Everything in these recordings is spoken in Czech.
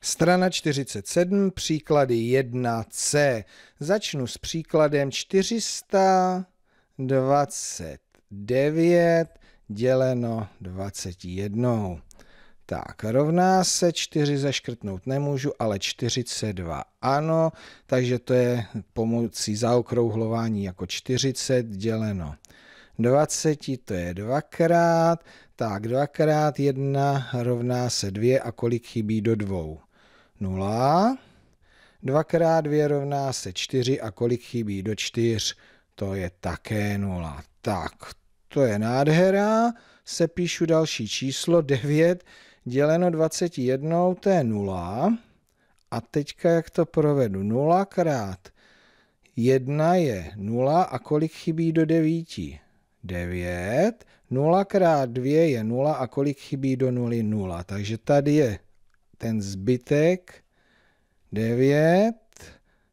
Strana 47, příklady 1c. Začnu s příkladem 429 děleno 21. Tak, rovná se 4 zaškrtnout nemůžu, ale 42 ano, takže to je pomocí zaokrouhlování jako 40 děleno 20, to je dvakrát, tak dvakrát 1 rovná se 2 a kolik chybí do dvou? 0. 2 x 2 rovná se 4 a kolik chybí do 4? To je také 0. Tak, to je nádhera. Se píšu další číslo 9 děleno 21, to je 0. A teďka jak to provedu? 0 x 1 je 0 a kolik chybí do 9? 9. 0 x 2 je 0 a kolik chybí do 0? 0. Takže tady je ten zbytek 9,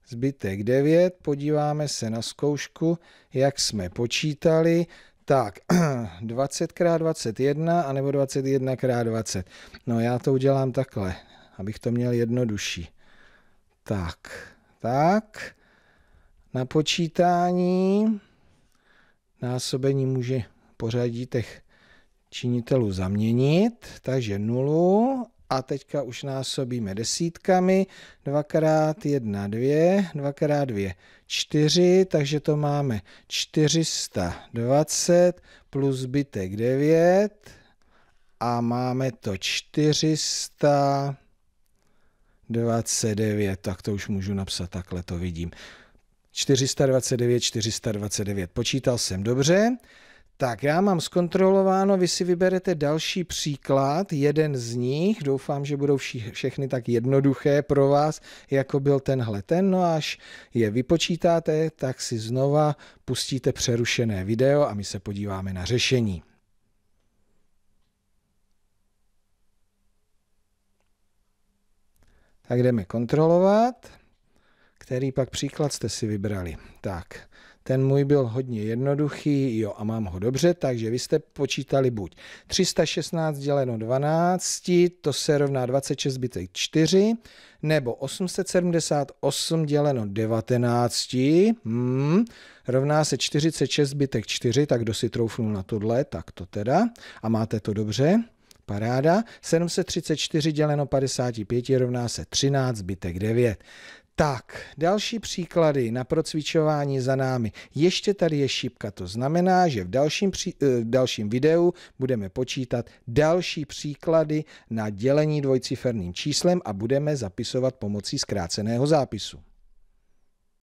zbytek 9, podíváme se na zkoušku, jak jsme počítali, tak 20 x 21 anebo 21 x 20. No já to udělám takhle, abych to měl jednodušší. Tak, tak, na počítání násobení může pořadí těch činitelů zaměnit, takže 0 a teďka už násobíme desítkami. Dvakrát jedna, dvě, dvakrát dvě, čtyři, takže to máme 420 plus zbytek 9 a máme to 400 29, tak to už můžu napsat, takhle to vidím. 429, 429, počítal jsem dobře. Tak já mám zkontrolováno, vy si vyberete další příklad, jeden z nich, doufám, že budou všechny tak jednoduché pro vás, jako byl tenhle ten, no až je vypočítáte, tak si znova pustíte přerušené video a my se podíváme na řešení. Tak jdeme kontrolovat, který pak příklad jste si vybrali. Tak, ten můj byl hodně jednoduchý, jo, a mám ho dobře, takže vy jste počítali buď 316 děleno 12, to se rovná 26 zbytek 4, nebo 878 děleno 19, hmm, rovná se 46 zbytek 4, tak kdo si troufnul na tohle, tak to teda, a máte to dobře. Paráda. 734 děleno 55 rovná se 13 zbytek 9. Tak, další příklady na procvičování za námi. Ještě tady je šipka, to znamená, že v dalším, při, eh, v dalším videu budeme počítat další příklady na dělení dvojciferným číslem a budeme zapisovat pomocí zkráceného zápisu.